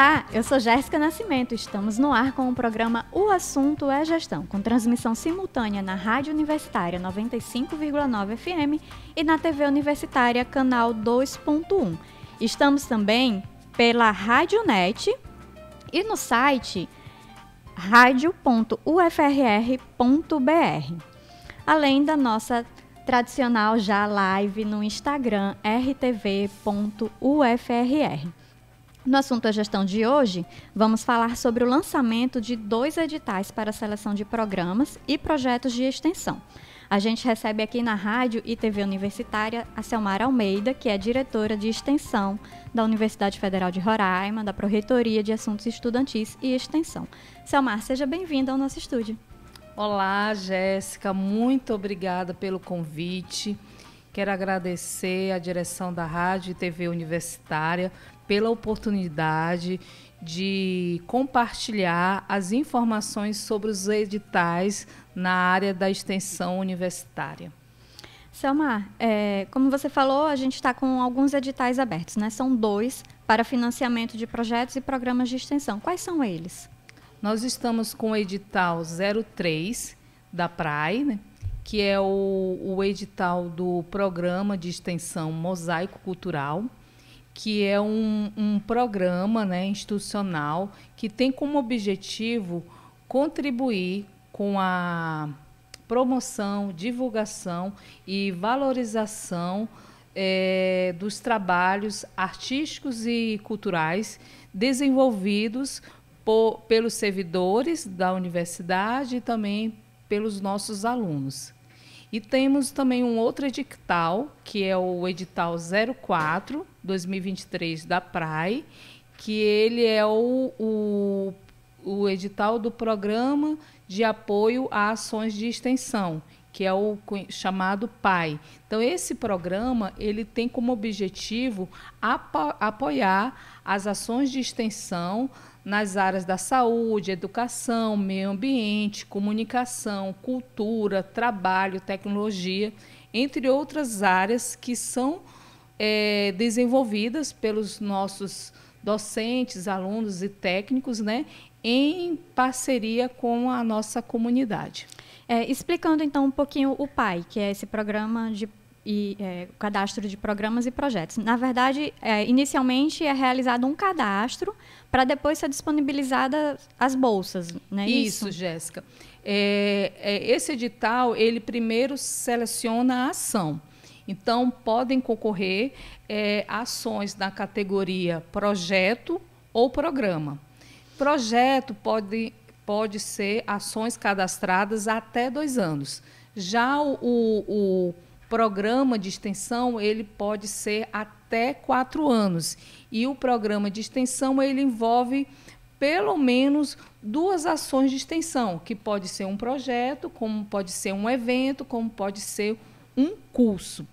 Olá, eu sou Jéssica Nascimento. Estamos no ar com o programa O Assunto é Gestão, com transmissão simultânea na Rádio Universitária 95,9 FM e na TV Universitária Canal 2.1. Estamos também pela Radionet e no site radio.ufrr.br. Além da nossa tradicional já live no Instagram rtv.ufrr. No assunto a gestão de hoje, vamos falar sobre o lançamento de dois editais para a seleção de programas e projetos de extensão. A gente recebe aqui na rádio e TV Universitária a Selmar Almeida, que é diretora de extensão da Universidade Federal de Roraima, da Proreitoria de Assuntos Estudantis e Extensão. Selmar, seja bem-vinda ao nosso estúdio. Olá, Jéssica, muito obrigada pelo convite. Quero agradecer à direção da Rádio e TV Universitária pela oportunidade de compartilhar as informações sobre os editais na área da extensão universitária. Selmar, é, como você falou, a gente está com alguns editais abertos, né? São dois para financiamento de projetos e programas de extensão. Quais são eles? Nós estamos com o edital 03 da PRAE, né? que é o, o edital do programa de extensão Mosaico Cultural que é um, um programa né, institucional que tem como objetivo contribuir com a promoção, divulgação e valorização é, dos trabalhos artísticos e culturais desenvolvidos por, pelos servidores da universidade e também pelos nossos alunos. E temos também um outro edital, que é o edital 04 2023 da PRAE, que ele é o, o, o edital do Programa de Apoio a Ações de Extensão, que é o chamado PAI. Então, esse programa ele tem como objetivo apo apoiar as ações de extensão nas áreas da saúde, educação, meio ambiente, comunicação, cultura, trabalho, tecnologia, entre outras áreas que são é, desenvolvidas pelos nossos docentes, alunos e técnicos, né, em parceria com a nossa comunidade. É, explicando então um pouquinho o PAI, que é esse programa de e é, cadastro de programas e projetos. Na verdade, é, inicialmente é realizado um cadastro para depois ser disponibilizada as bolsas, né? isso? Isso, Jéssica. É, é, esse edital ele primeiro seleciona a ação. Então podem concorrer é, ações da categoria projeto ou programa. Projeto pode pode ser ações cadastradas até dois anos. Já o, o programa de extensão ele pode ser até quatro anos e o programa de extensão ele envolve pelo menos duas ações de extensão que pode ser um projeto como pode ser um evento como pode ser um curso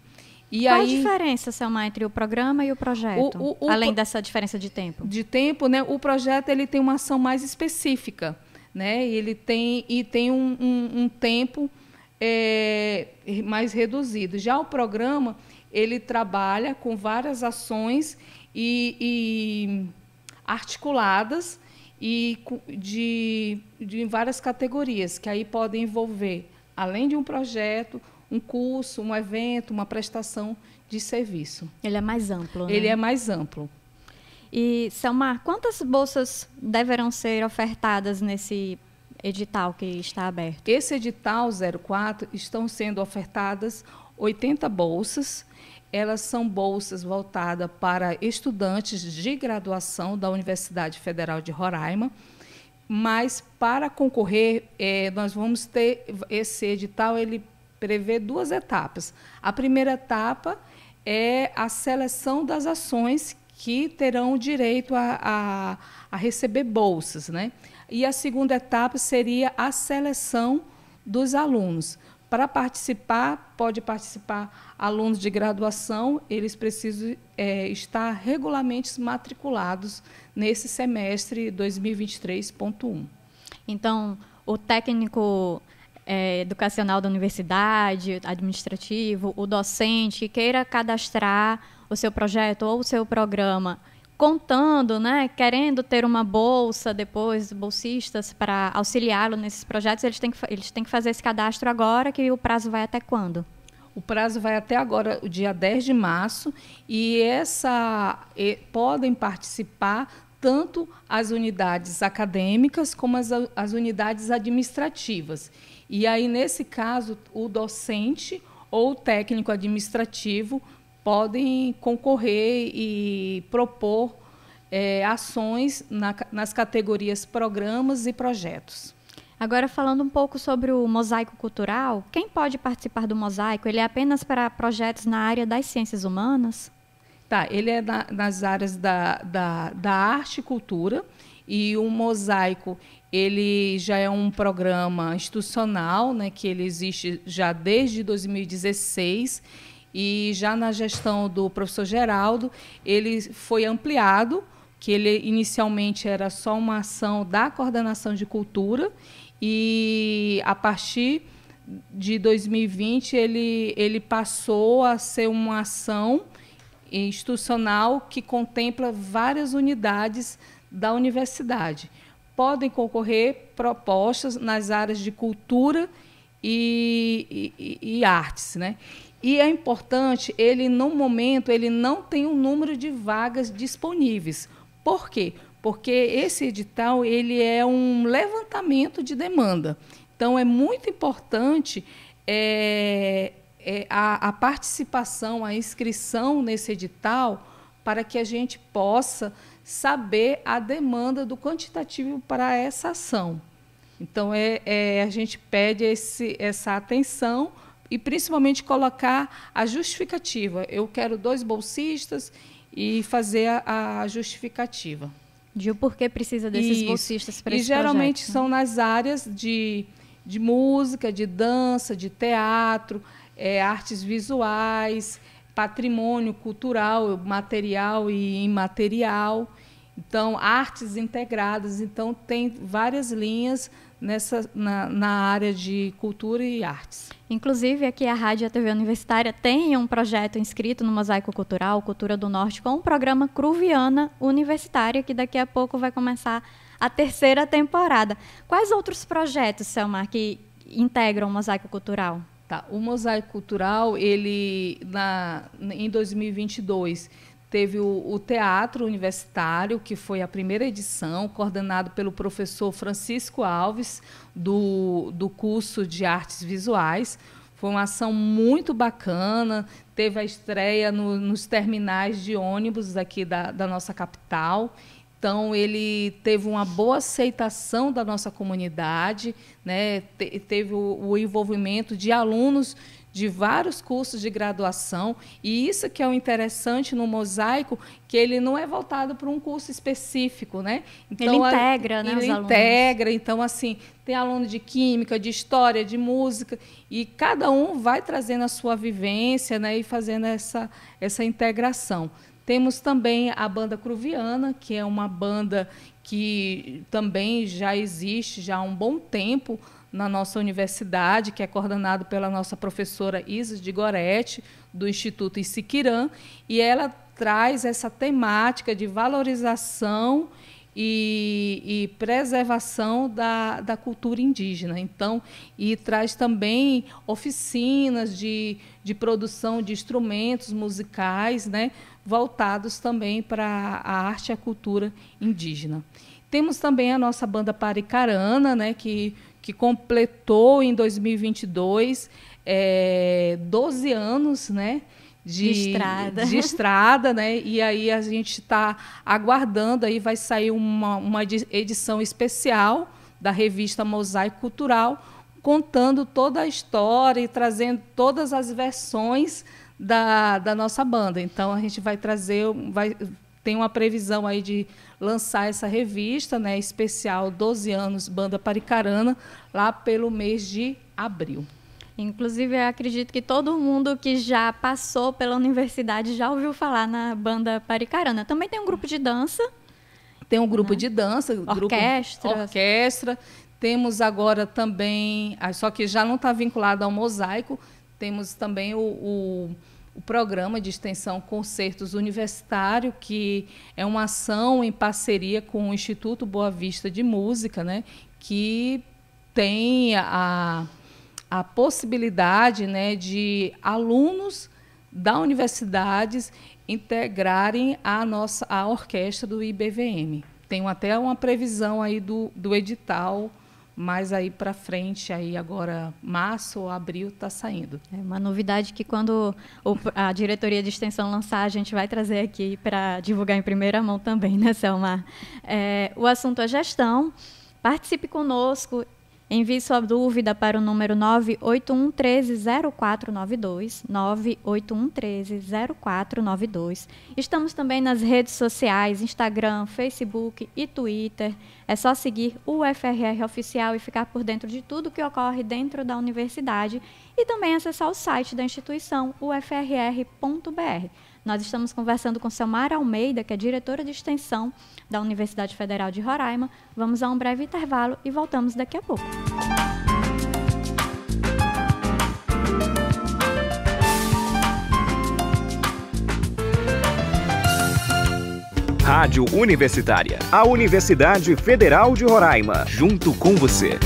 e Qual aí, a diferença, Selma, entre o programa e o projeto? O, o, o, além dessa diferença de tempo. De tempo, né? O projeto ele tem uma ação mais específica, né? Ele tem e tem um, um, um tempo é, mais reduzido. Já o programa ele trabalha com várias ações e, e articuladas e de, de várias categorias que aí podem envolver, além de um projeto, um curso, um evento, uma prestação de serviço. Ele é mais amplo. Né? Ele né? é mais amplo. E, Selmar, quantas bolsas deverão ser ofertadas nesse edital que está aberto? Esse edital 04 estão sendo ofertadas 80 bolsas. Elas são bolsas voltadas para estudantes de graduação da Universidade Federal de Roraima. Mas para concorrer, eh, nós vamos ter esse edital. Ele prevê duas etapas. A primeira etapa é a seleção das ações que terão direito a, a, a receber bolsas, né? E a segunda etapa seria a seleção dos alunos. Para participar, pode participar alunos de graduação, eles precisam é, estar regularmente matriculados nesse semestre 2023.1. Então, o técnico é, educacional da universidade, administrativo, o docente, queira cadastrar o seu projeto ou o seu programa contando, né, querendo ter uma bolsa depois, bolsistas para auxiliá-lo nesses projetos, eles têm, que, eles têm que fazer esse cadastro agora, que o prazo vai até quando? O prazo vai até agora, o dia 10 de março, e essa e, podem participar tanto as unidades acadêmicas como as, as unidades administrativas. E aí, nesse caso, o docente ou o técnico administrativo podem concorrer e propor é, ações na, nas categorias programas e projetos. Agora, falando um pouco sobre o mosaico cultural, quem pode participar do mosaico? Ele é apenas para projetos na área das ciências humanas? Tá, ele é na, nas áreas da, da, da arte e cultura e o mosaico ele já é um programa institucional, né, que ele existe já desde 2016 e já na gestão do professor Geraldo, ele foi ampliado, que ele inicialmente era só uma ação da coordenação de cultura, e a partir de 2020 ele, ele passou a ser uma ação institucional que contempla várias unidades da universidade. Podem concorrer propostas nas áreas de cultura e, e, e artes. Né? E é importante, ele no momento, ele não tem um número de vagas disponíveis. Por quê? Porque esse edital, ele é um levantamento de demanda. Então, é muito importante é, é, a, a participação, a inscrição nesse edital, para que a gente possa saber a demanda do quantitativo para essa ação. Então, é, é a gente pede esse, essa atenção e principalmente colocar a justificativa. Eu quero dois bolsistas e fazer a, a justificativa. De por que precisa desses Isso. bolsistas para E esse geralmente projeto. são nas áreas de, de música, de dança, de teatro, é, artes visuais, patrimônio cultural, material e imaterial. Então, artes integradas. Então, tem várias linhas nessa, na, na, área de cultura e artes. Inclusive, aqui a Rádio e a TV Universitária tem um projeto inscrito no Mosaico Cultural Cultura do Norte com o um programa Cruviana Universitária, que daqui a pouco vai começar a terceira temporada. Quais outros projetos, Selmar, que integram o Mosaico Cultural? Tá, o Mosaico Cultural, ele na, em 2022, Teve o, o, Teatro Universitário, que foi a primeira edição, coordenado pelo professor Francisco Alves, do, do curso de artes visuais. Foi uma ação muito bacana. Teve a estreia no, nos terminais de ônibus aqui da, da nossa capital. Então, ele teve uma boa aceitação da nossa comunidade, né? Te, teve o, o, envolvimento de alunos de vários cursos de graduação, e isso que é o interessante no mosaico, que ele não é voltado para um curso específico, né? Então, ele integra, a, né? Ele integra, alunos. então assim, tem aluno de química, de história, de música, e cada um vai trazendo a sua vivência, né, e fazendo essa essa integração. Temos também a banda Cruviana, que é uma banda que também já existe já há um bom tempo na nossa universidade, que é coordenado pela nossa professora Isis de Gorete, do Instituto Isiquirã, e ela traz essa temática de valorização e, e, preservação da, da cultura indígena. Então, e traz também oficinas de, de produção de instrumentos musicais, né, voltados também para a arte e a cultura indígena. Temos também a nossa banda Paricarana, né, que, que completou em 2022 é, 12 anos, né? De, de, estrada. De estrada, né? E aí a gente está aguardando, aí vai sair uma, uma edição especial da revista Mosaico Cultural, contando toda a história e trazendo todas as versões da, da nossa banda. Então a gente vai trazer, vai tem uma previsão aí de lançar essa revista, né, especial 12 anos Banda Paricarana, lá pelo mês de abril. Inclusive, eu acredito que todo mundo que já passou pela universidade já ouviu falar na banda Paricarana. Também tem um grupo de dança. Tem um grupo né? de dança, orquestra. Grupo, orquestra. Temos agora também, ah, só que já não está vinculado ao mosaico, temos também o, o o programa de extensão Concertos Universitário, que é uma ação em parceria com o Instituto Boa Vista de Música, né, que tem a, a possibilidade né, de alunos da universidades integrarem a nossa a orquestra do IBVM. Tem até uma previsão aí do, do edital mas aí para frente, aí agora março ou abril está saindo. É uma novidade que quando o, a diretoria de extensão lançar, a gente vai trazer aqui para divulgar em primeira mão também, né, Selmar? É, o assunto é gestão. Participe conosco, Envie sua dúvida para o número 981-130492. Estamos também nas redes sociais, Instagram, Facebook e Twitter. É só seguir o UFRR Oficial e ficar por dentro de tudo que ocorre dentro da universidade e também acessar o site da instituição, ufrr.br. Nós estamos conversando com Selmar Almeida, que é diretora de extensão da Universidade Federal de Roraima. Vamos a um breve intervalo e voltamos daqui a pouco. Rádio Universitária, a Universidade Federal de Roraima, junto com você.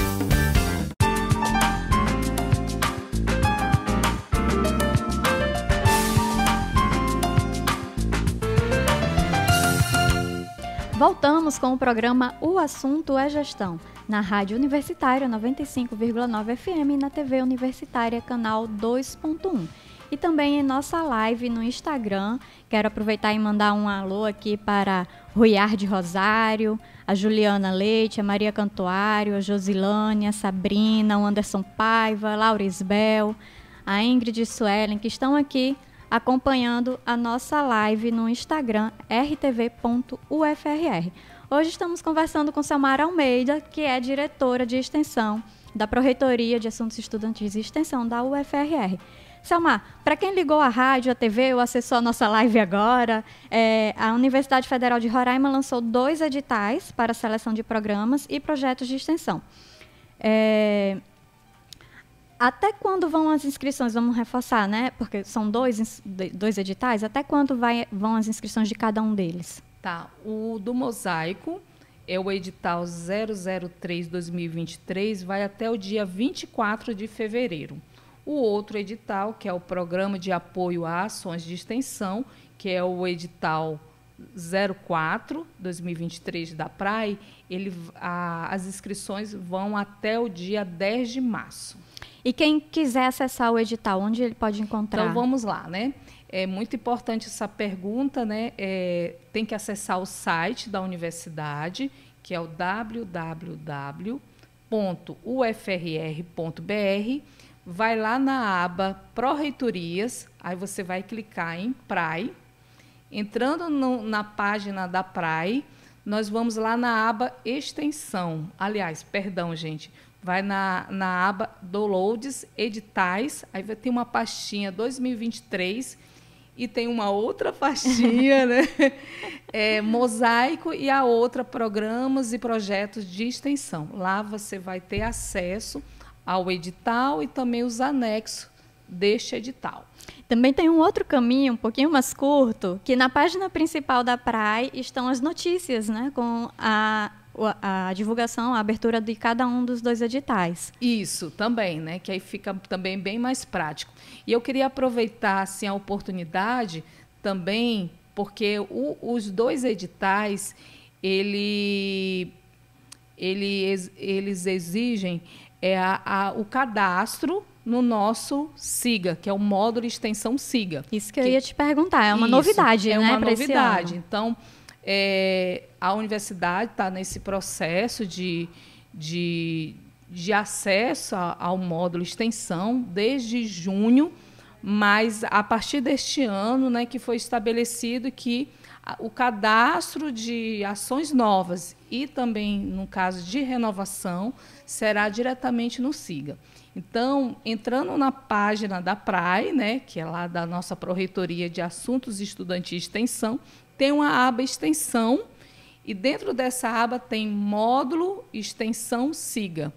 Voltamos com o programa O Assunto é Gestão, na Rádio Universitária 95,9 FM e na TV Universitária, canal 2.1. E também em nossa live no Instagram. Quero aproveitar e mandar um alô aqui para Ruiar de Rosário, a Juliana Leite, a Maria Cantuário, a Josilane, a Sabrina, o Anderson Paiva, a Laura Isbel, a Ingrid Suelen, que estão aqui acompanhando a nossa live no Instagram rtv.ufrr. Hoje estamos conversando com Samara Almeida, que é diretora de extensão da Proreitoria de Assuntos Estudantis e Extensão da UFRR. Selma, para quem ligou a rádio, a TV ou acessou a nossa live agora, é, a Universidade Federal de Roraima lançou dois editais para a seleção de programas e projetos de extensão. É, até quando vão as inscrições? Vamos reforçar, né? Porque são dois, dois editais. Até quando vai, vão as inscrições de cada um deles? Tá. O do Mosaico é o edital 003-2023, vai até o dia 24 de fevereiro. O outro edital, que é o Programa de Apoio a Ações de Extensão, que é o edital 04 2023 da PRAE, ele, a, as inscrições vão até o dia 10 de março. E quem quiser acessar o edital, onde ele pode encontrar? Então vamos lá, né? É muito importante essa pergunta, né? É, tem que acessar o site da universidade, que é o www.ufrr.br. Vai lá na aba Pró-Reitorias, aí você vai clicar em PRAE. Entrando no, na página da PRAE, nós vamos lá na aba Extensão. Aliás, perdão, gente, Vai na, na aba Downloads, Editais, aí vai ter uma pastinha 2023 e tem uma outra pastinha, né? É, mosaico e a outra programas e projetos de extensão. Lá você vai ter acesso ao edital e também os anexos deste edital. Também tem um outro caminho, um pouquinho mais curto, que na página principal da PRAI estão as notícias, né? Com a, a divulgação, a abertura de cada um dos dois editais. Isso, também, né? Que aí fica também bem mais prático. E eu queria aproveitar assim, a oportunidade também, porque o, os dois editais, ele, ele, eles exigem é, a, a, o cadastro no nosso SIGA, que é o módulo de extensão SIGA. Isso que, eu queria ia te perguntar, é uma isso, novidade, é né? É uma novidade. Então, é, a universidade está nesse processo de, de, de acesso ao módulo extensão desde junho, mas a partir deste ano né, que foi estabelecido que o cadastro de ações novas e também, no caso de renovação, será diretamente no SIGA. Então, entrando na página da PRAE, né, que é lá da nossa Proreitoria de Assuntos Estudantis de Extensão, tem uma aba extensão e dentro dessa aba tem módulo extensão siga.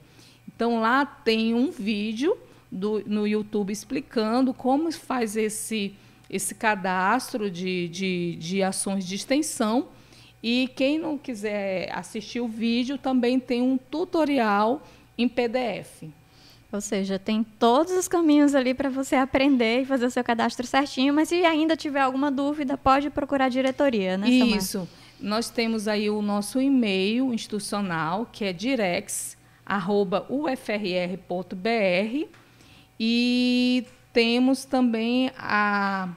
Então lá tem um vídeo do, no YouTube explicando como faz esse esse cadastro de, de, de ações de extensão. E quem não quiser assistir o vídeo também tem um tutorial em PDF. Ou seja, tem todos os caminhos ali para você aprender e fazer o seu cadastro certinho, mas se ainda tiver alguma dúvida, pode procurar a diretoria, né, Samara? Isso. Nós temos aí o nosso e-mail institucional, que é direx@ufrr.br e temos também a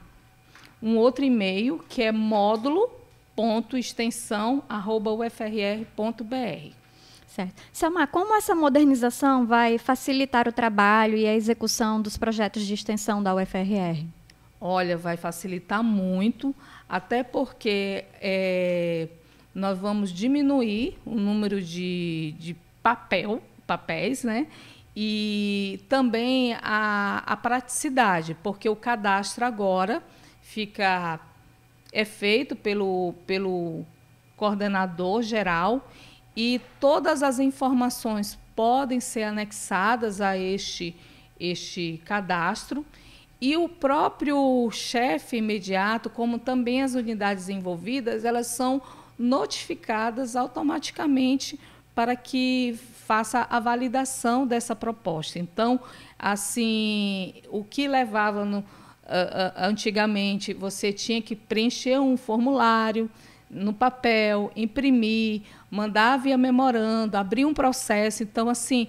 um outro e-mail que é módulo.extensão@ufrr.br. Certo. Samar, como essa modernização vai facilitar o trabalho e a execução dos projetos de extensão da UFRR? Olha, vai facilitar muito, até porque é, nós vamos diminuir o número de, de papel, papéis, né? E também a, a praticidade, porque o cadastro agora fica é feito pelo, pelo coordenador geral e todas as informações podem ser anexadas a este, este cadastro. E o próprio chefe imediato, como também as unidades envolvidas, elas são notificadas automaticamente para que faça a validação dessa proposta. Então, assim, o que levava no, antigamente, você tinha que preencher um formulário, no papel, imprimir, mandar via memorando, abrir um processo. Então, assim,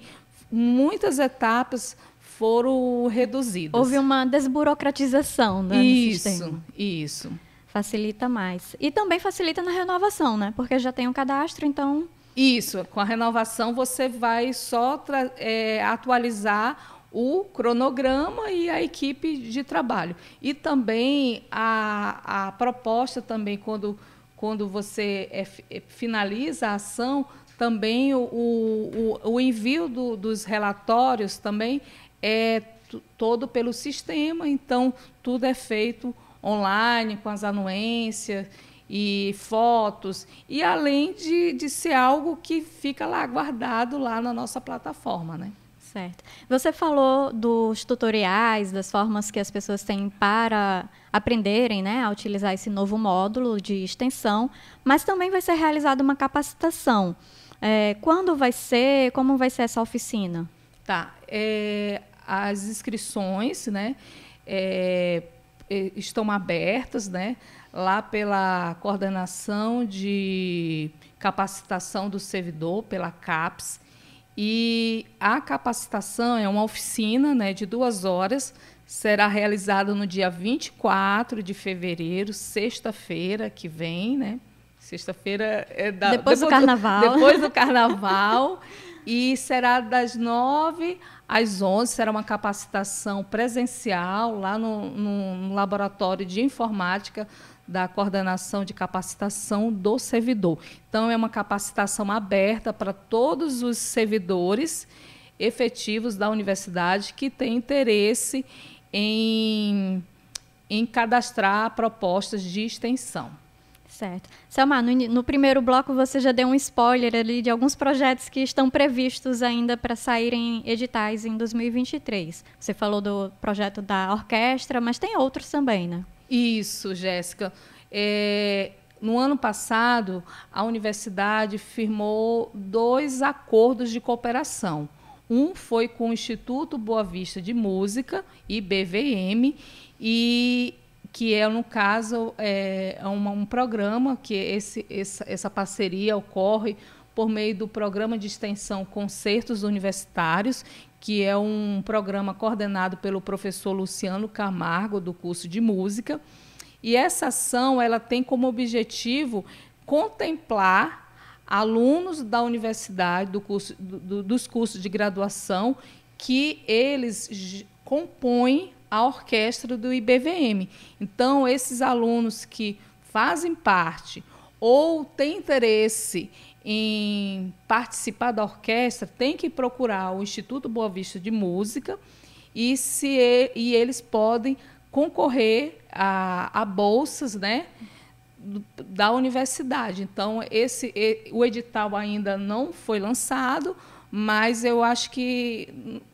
muitas etapas foram reduzidas. Houve uma desburocratização né, isso, sistema. Isso, Facilita mais. E também facilita na renovação, né? Porque já tem um cadastro, então... Isso, com a renovação você vai só é, atualizar o cronograma e a equipe de trabalho. E também a, a proposta também, quando quando você é, é, finaliza a ação, também o, o, o envio do, dos relatórios também é todo pelo sistema, então tudo é feito online, com as anuências e fotos, e além de, de ser algo que fica lá guardado lá na nossa plataforma. Né? Certo. Você falou dos tutoriais, das formas que as pessoas têm para aprenderem né, a utilizar esse novo módulo de extensão, mas também vai ser realizada uma capacitação. É, quando vai ser? Como vai ser essa oficina? Tá. É, as inscrições né, é, é estão abertas né, lá pela coordenação de capacitação do servidor, pela CAPES e a capacitação é uma oficina né, de duas horas, será realizada no dia 24 de fevereiro, sexta-feira que vem, né? Sexta-feira é da, depois, depois do carnaval. Do, depois do carnaval. e será das 9 às 11, será uma capacitação presencial lá no, no laboratório de informática da coordenação de capacitação do servidor. Então, é uma capacitação aberta para todos os servidores efetivos da universidade que têm interesse em, em cadastrar propostas de extensão. Certo. Selma, no, no, primeiro bloco você já deu um spoiler ali de alguns projetos que estão previstos ainda para saírem editais em 2023. Você falou do projeto da orquestra, mas tem outros também, né? Isso, Jéssica. É, no ano passado, a universidade firmou dois acordos de cooperação. Um foi com o Instituto Boa Vista de Música, IBVM, e que é, no caso, é, é um programa que esse, essa, essa parceria ocorre por meio do programa de extensão Concertos Universitários, que é um programa coordenado pelo professor Luciano Camargo, do curso de música. E essa ação ela tem como objetivo contemplar alunos da universidade, do curso, do, dos cursos de graduação, que eles compõem a orquestra do IBVM. Então, esses alunos que fazem parte ou têm interesse em participar da orquestra tem que procurar o Instituto Boa Vista de Música e, se e eles podem concorrer a, a bolsas né, da universidade. Então, esse, o edital ainda não foi lançado, mas eu acho que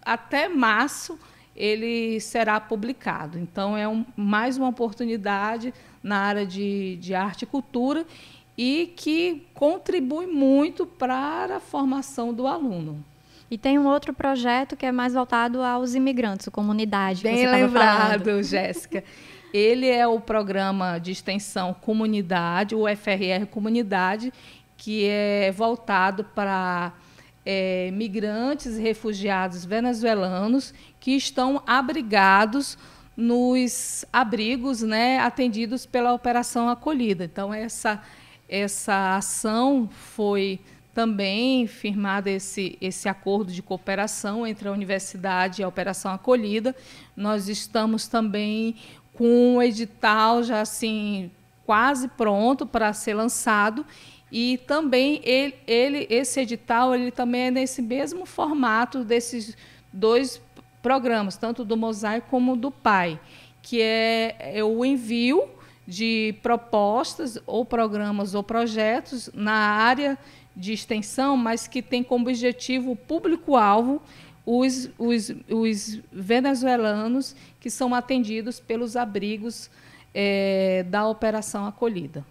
até março ele será publicado. Então, é um, mais uma oportunidade na área de, de arte e cultura e que contribui muito para a formação do aluno. E tem um outro projeto que é mais voltado aos imigrantes, comunidade. Bem lembrado, Jéssica. Ele é o programa de extensão Comunidade, o FRR Comunidade, que é voltado para é, migrantes e refugiados venezuelanos que estão abrigados nos abrigos né, atendidos pela Operação Acolhida. Então, essa essa ação foi também firmado esse, esse acordo de cooperação entre a universidade e a Operação Acolhida. Nós estamos também com um edital já assim quase pronto para ser lançado e também ele, ele esse edital ele também é nesse mesmo formato desses dois programas, tanto do Mosaico como do Pai, que é, é o envio de propostas ou programas ou projetos na área de extensão, mas que tem como objetivo público-alvo os, os, os, venezuelanos que são atendidos pelos abrigos é, da Operação Acolhida.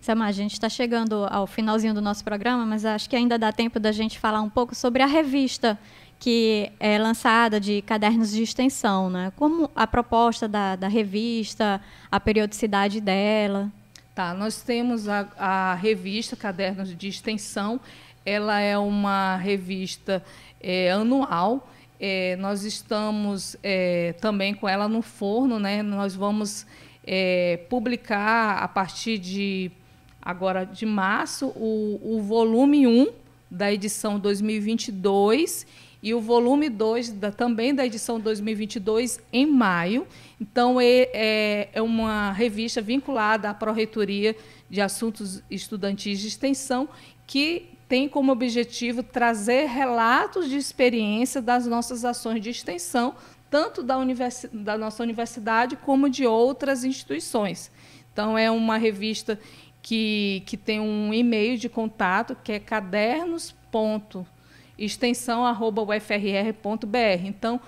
Samar, a gente está chegando ao finalzinho do nosso programa, mas acho que ainda dá tempo da gente falar um pouco sobre a revista que é lançada de cadernos de extensão, né? Como a proposta da, da revista, a periodicidade dela. Tá, nós temos a, a revista Cadernos de Extensão. Ela é uma revista é, anual. É, nós estamos é, também com ela no forno, né? Nós vamos é, publicar a partir de agora de março, o, o volume 1 da edição 2022 e o volume 2 da, também da edição 2022 em maio. Então, é, é, é uma revista vinculada à Pró-Reitoria de Assuntos Estudantis de Extensão, que tem como objetivo trazer relatos de experiência das nossas ações de extensão, tanto da, universi da nossa universidade como de outras instituições. Então, é uma revista que, que tem um e-mail de contato que é cadernos.extensão.ufrr.br. Então,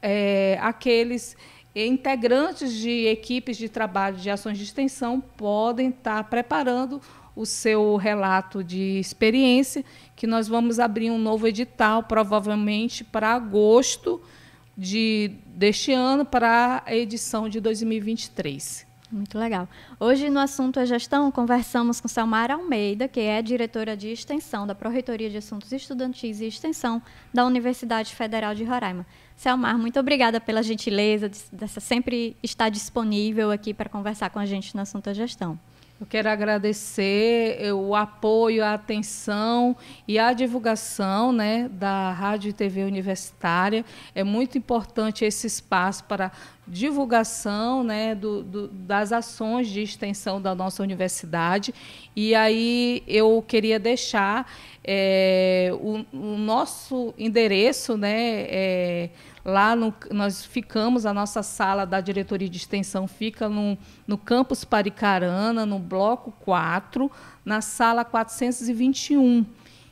é, aqueles integrantes de equipes de trabalho de ações de extensão podem estar preparando o seu relato de experiência, que nós vamos abrir um novo edital, provavelmente para agosto de, deste ano, para a edição de 2023. Muito legal. Hoje, no assunto é gestão, conversamos com Selmara Almeida, que é diretora de extensão da Pró-reitoria de Assuntos Estudantis e Extensão da Universidade Federal de Roraima. Selmar, muito obrigada pela gentileza de, dessa sempre estar disponível aqui para conversar com a gente no assunto da gestão. Eu quero agradecer eh, o apoio, a atenção e a divulgação né, da Rádio e TV Universitária. É muito importante esse espaço para divulgação né, do, do, das ações de extensão da nossa universidade. E aí eu queria deixar é, o, o, nosso endereço, né, é, lá no, nós ficamos, a nossa sala da diretoria de extensão fica no, no campus Paricarana, no bloco 4, na sala 421.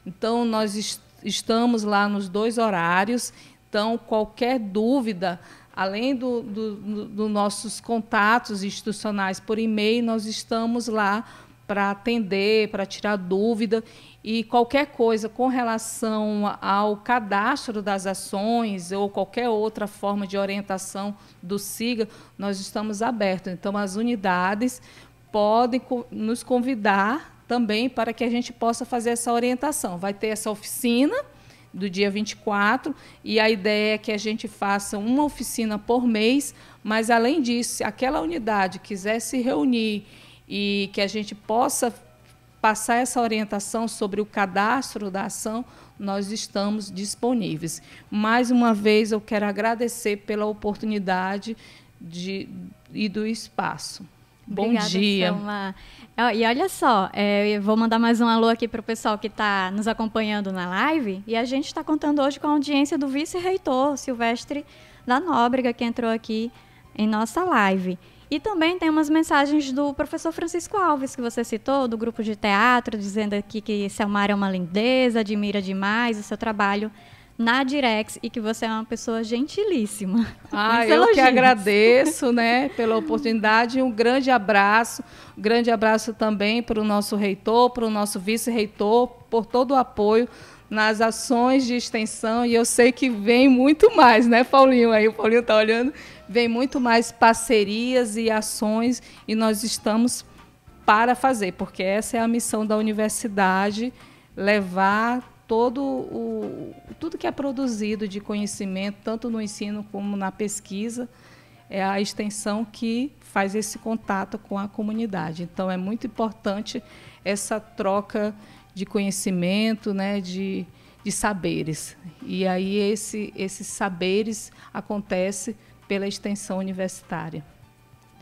Então, nós est estamos lá nos dois horários. Então, qualquer dúvida, além dos do, do nossos contatos institucionais por e-mail, nós estamos lá para atender, para tirar dúvida e qualquer coisa com relação ao cadastro das ações ou qualquer outra forma de orientação do SIGA, nós estamos abertos. Então, as unidades podem nos convidar também para que a gente possa fazer essa orientação. Vai ter essa oficina do dia 24, e a ideia é que a gente faça uma oficina por mês, mas além disso, se aquela unidade quiser se reunir e que a gente possa passar essa orientação sobre o cadastro da ação, nós estamos disponíveis. Mais uma vez, eu quero agradecer pela oportunidade de, e do espaço. Bom Obrigada, dia. E olha só, é, eu vou mandar mais um alô aqui para o pessoal que está nos acompanhando na live. E a gente está contando hoje com a audiência do vice-reitor Silvestre da Nóbrega, que entrou aqui em nossa live. E também tem umas mensagens do professor Francisco Alves, que você citou, do grupo de teatro, dizendo aqui que Selmar é uma lindeza, admira demais o seu trabalho na Direx e que você é uma pessoa gentilíssima. Ah, eu elogios. que agradeço, né, pela oportunidade. Um grande abraço, um grande abraço também para o nosso reitor, para o nosso vice-reitor, por todo o apoio nas ações de extensão e eu sei que vem muito mais, né, Paulinho? Aí o Paulinho está olhando, vem muito mais parcerias e ações e nós estamos para fazer, porque essa é a missão da universidade levar todo o tudo que é produzido de conhecimento, tanto no ensino como na pesquisa, é a extensão que faz esse contato com a comunidade. Então é muito importante essa troca de conhecimento, né, de, de saberes. E aí esse, esses saberes acontece pela extensão universitária.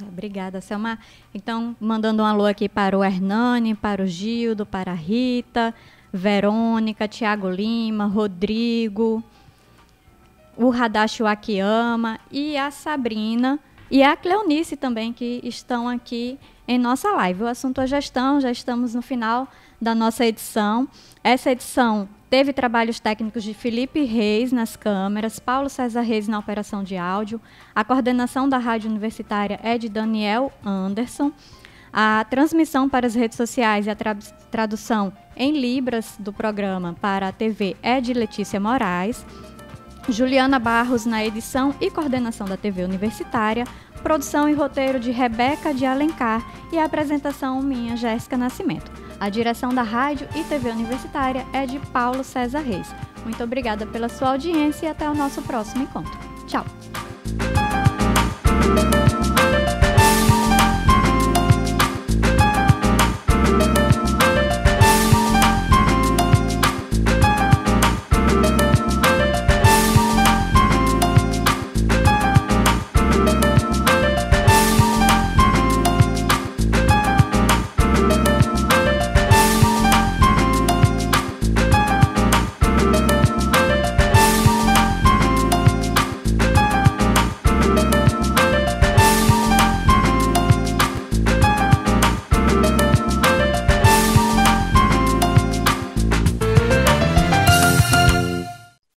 Obrigada, Selma. Então, mandando um alô aqui para o Hernani, para o Gildo, para a Rita, Verônica, Tiago Lima, Rodrigo, o Hadashi Akiyama e a Sabrina e a Cleonice também, que estão aqui em nossa live. O assunto é gestão, já estamos no final da nossa edição. Essa edição teve trabalhos técnicos de Felipe Reis nas câmeras, Paulo César Reis na operação de áudio, a coordenação da rádio universitária é de Daniel Anderson, a transmissão para as redes sociais e a tra tradução em libras do programa para a TV é de Letícia Moraes. Juliana Barros na edição e coordenação da TV Universitária, produção e roteiro de Rebeca de Alencar e a apresentação minha, Jéssica Nascimento. A direção da rádio e TV Universitária é de Paulo César Reis. Muito obrigada pela sua audiência e até o nosso próximo encontro. Tchau!